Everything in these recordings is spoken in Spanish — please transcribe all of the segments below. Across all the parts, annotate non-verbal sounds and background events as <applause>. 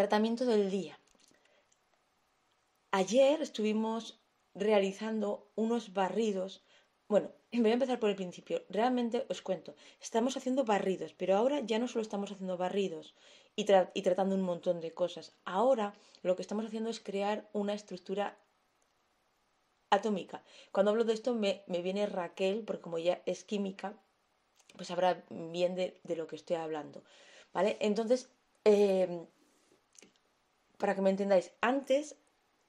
Tratamiento del día. Ayer estuvimos realizando unos barridos. Bueno, <clears throat> voy a empezar por el principio. Realmente os cuento, estamos haciendo barridos, pero ahora ya no solo estamos haciendo barridos y, tratando un montón de cosas. Ahora lo que estamos haciendo es crear una estructura atómica. Cuando hablo de esto me, viene Raquel, porque como ella es química, pues sabrá bien de, lo que estoy hablando. ¿Vale? Entonces, em, para que me entendáis, antes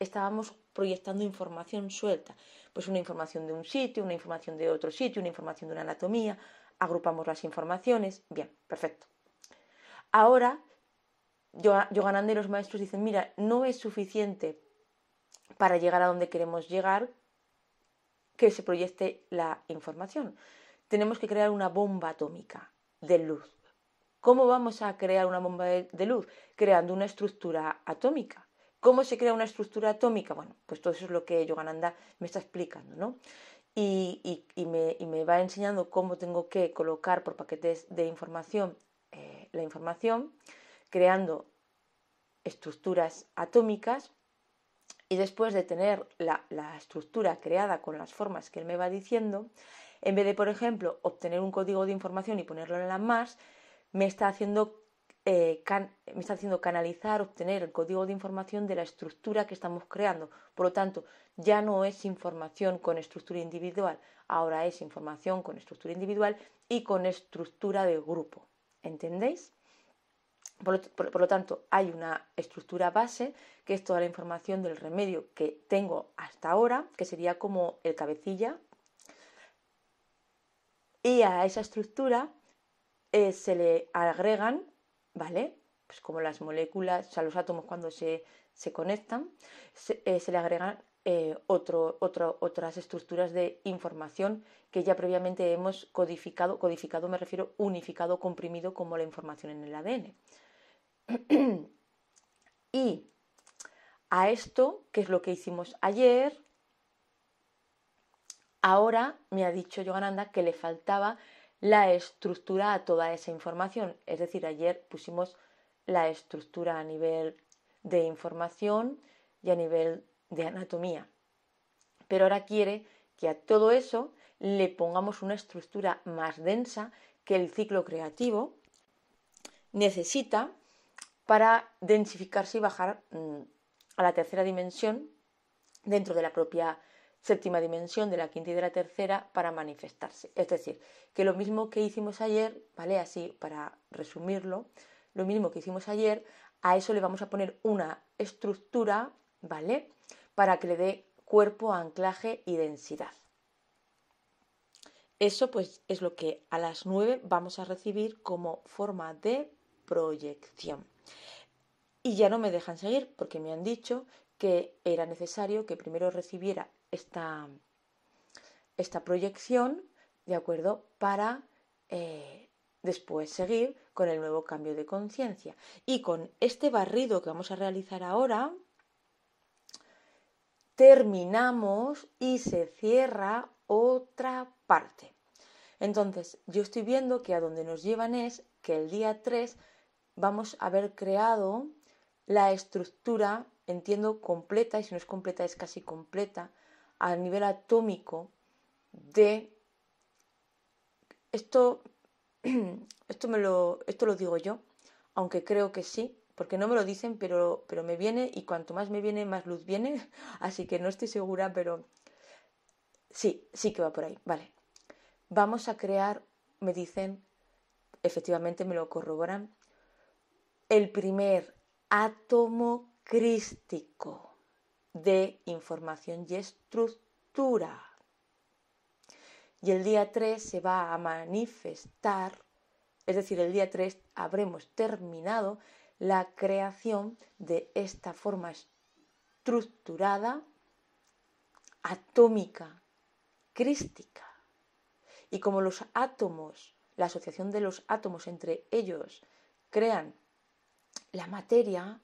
estábamos proyectando información suelta, pues una información de un sitio, una información de otro sitio, una información de una anatomía, agrupamos las informaciones, bien, perfecto. Ahora, Yogananda y los maestros dicen, mira, no es suficiente para llegar a donde queremos llegar que se proyecte la información. Tenemos que crear una bomba atómica de luz. ¿Cómo vamos a crear una bomba de luz? Creando una estructura atómica. ¿Cómo se crea una estructura atómica? Bueno, pues todo eso es lo que Yogananda me está explicando, ¿no? Y, me, va enseñando cómo tengo que colocar por paquetes de información eh, la información, creando estructuras atómicas y después de tener la, estructura creada con las formas que él me va diciendo, en vez de, por ejemplo, obtener un código de información y ponerlo en la Mars, me está haciendo, eh, me está haciendo canalizar, obtener el código de información de la estructura que estamos creando. Por lo tanto, ya no es información con estructura individual, ahora es información con estructura individual y con estructura de grupo. ¿Entendéis? por lo, tanto, hay una estructura base, que es toda la información del remedio que tengo hasta ahora, que sería como el cabecilla. Y a esa estructura eh, se le agregan, ¿vale? Pues como las moléculas, o sea, los átomos cuando se, conectan, eh, se, le agregan eh, otro, otras estructuras de información que ya previamente hemos codificado, codificado me refiero unificado, comprimido como la información en el ADN. <clears throat> y a esto, que es lo que hicimos ayer, ahora me ha dicho Yogananda que le faltaba la estructura a toda esa información. Es decir, ayer pusimos la estructura a nivel de información y a nivel de anatomía. Pero ahora quiere que a todo eso le pongamos una estructura más densa que el ciclo creativo necesita para densificarse y bajar mm, a la tercera dimensión dentro de la propia séptima dimensión, de la quinta y de la tercera para manifestarse. Es decir, que lo mismo que hicimos ayer, ¿vale? Así, para resumirlo, lo mismo que hicimos ayer, a eso le vamos a poner una estructura, ¿vale? Para que le dé cuerpo, anclaje y densidad. Eso pues es lo que a las 9 vamos a recibir como forma de proyección. Y ya no me dejan seguir porque me han dicho que era necesario que primero recibiera esta, proyección, ¿de acuerdo? Para eh, después seguir con el nuevo cambio de conciencia. Y con este barrido que vamos a realizar ahora, terminamos y se cierra otra parte. Entonces, yo estoy viendo que a donde nos llevan es que el día 3 vamos a haber creado la estructura, entiendo, completa, y si no es completa es casi completa, a nivel atómico de esto <clears throat> esto me lo esto lo digo yo aunque creo que sí porque no me lo dicen pero pero me viene y cuanto más me viene más luz viene <laughs> así que no estoy segura pero sí sí que va por ahí vale vamos a crear me dicen efectivamente me lo corroboran el primer átomo crístico de información y estructura. Y el día 3 se va a manifestar, es decir, el día 3 habremos terminado la creación de esta forma estructurada, atómica, crística. Y como los átomos, la asociación de los átomos entre ellos, crean la materia,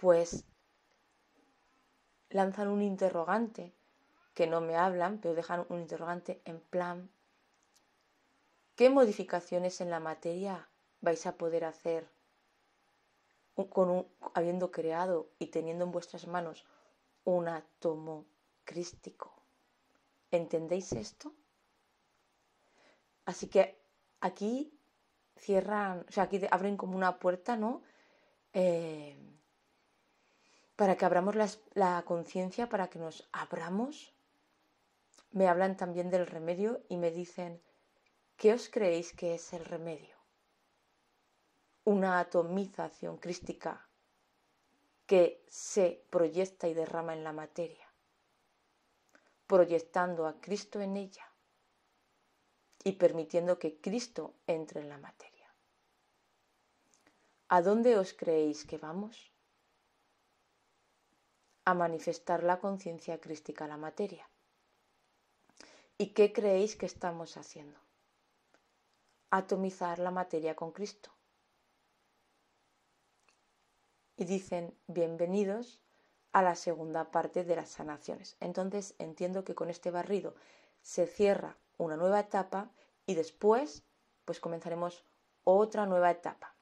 pues lanzan un interrogante, que no me hablan, pero dejan un interrogante en plan, ¿qué modificaciones en la materia vais a poder hacer con un, habiendo creado y teniendo en vuestras manos un átomo crístico? ¿Entendéis esto? Así que aquí cierran, o sea, aquí abren como una puerta, ¿no? Eh, para que abramos la, conciencia, para que nos abramos. Me hablan también del remedio y me dicen, ¿qué os creéis que es el remedio? Una atomización crística que se proyecta y derrama en la materia, proyectando a Cristo en ella y permitiendo que Cristo entre en la materia. ¿A dónde os creéis que vamos? a manifestar la conciencia crística a la materia. ¿Y qué creéis que estamos haciendo? Atomizar la materia con Cristo. Y dicen, bienvenidos a la segunda parte de las sanaciones. Entonces entiendo que con este barrido se cierra una nueva etapa y después pues comenzaremos otra nueva etapa.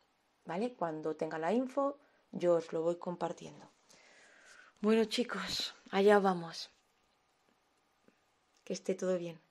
¿Vale? Cuando tenga la info yo os lo voy compartiendo. Bueno chicos, allá vamos. Que esté todo bien.